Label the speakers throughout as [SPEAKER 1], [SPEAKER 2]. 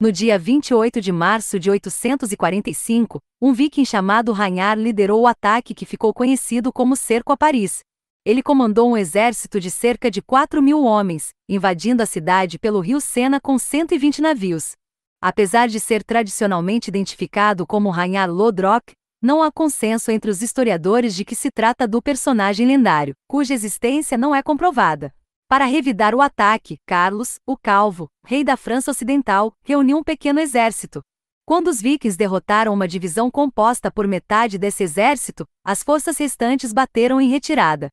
[SPEAKER 1] No dia 28 de março de 845, um viking chamado Ragnar liderou o ataque que ficou conhecido como Cerco a Paris. Ele comandou um exército de cerca de 4 mil homens, invadindo a cidade pelo rio Sena com 120 navios. Apesar de ser tradicionalmente identificado como Ragnar Lodbrok, não há consenso entre os historiadores de que se trata do personagem lendário, cuja existência não é comprovada. Para revidar o ataque, Carlos, o Calvo, rei da França Ocidental, reuniu um pequeno exército. Quando os vikings derrotaram uma divisão composta por metade desse exército, as forças restantes bateram em retirada.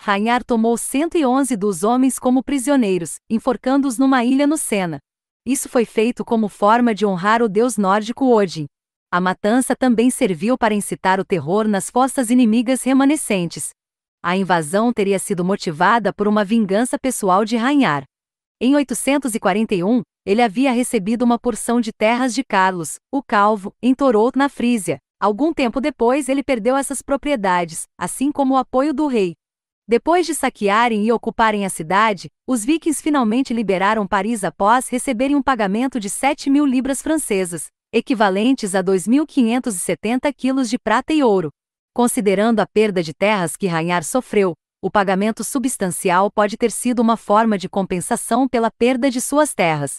[SPEAKER 1] Rainhar tomou 111 dos homens como prisioneiros, enforcando-os numa ilha no Sena. Isso foi feito como forma de honrar o deus nórdico Odin. A matança também serviu para incitar o terror nas forças inimigas remanescentes, a invasão teria sido motivada por uma vingança pessoal de Rainhar. Em 841, ele havia recebido uma porção de terras de Carlos, o Calvo, em Torot, na Frísia. Algum tempo depois, ele perdeu essas propriedades, assim como o apoio do rei. Depois de saquearem e ocuparem a cidade, os vikings finalmente liberaram Paris após receberem um pagamento de 7 mil libras francesas, equivalentes a 2.570 quilos de prata e ouro. Considerando a perda de terras que Ranhar sofreu, o pagamento substancial pode ter sido uma forma de compensação pela perda de suas terras,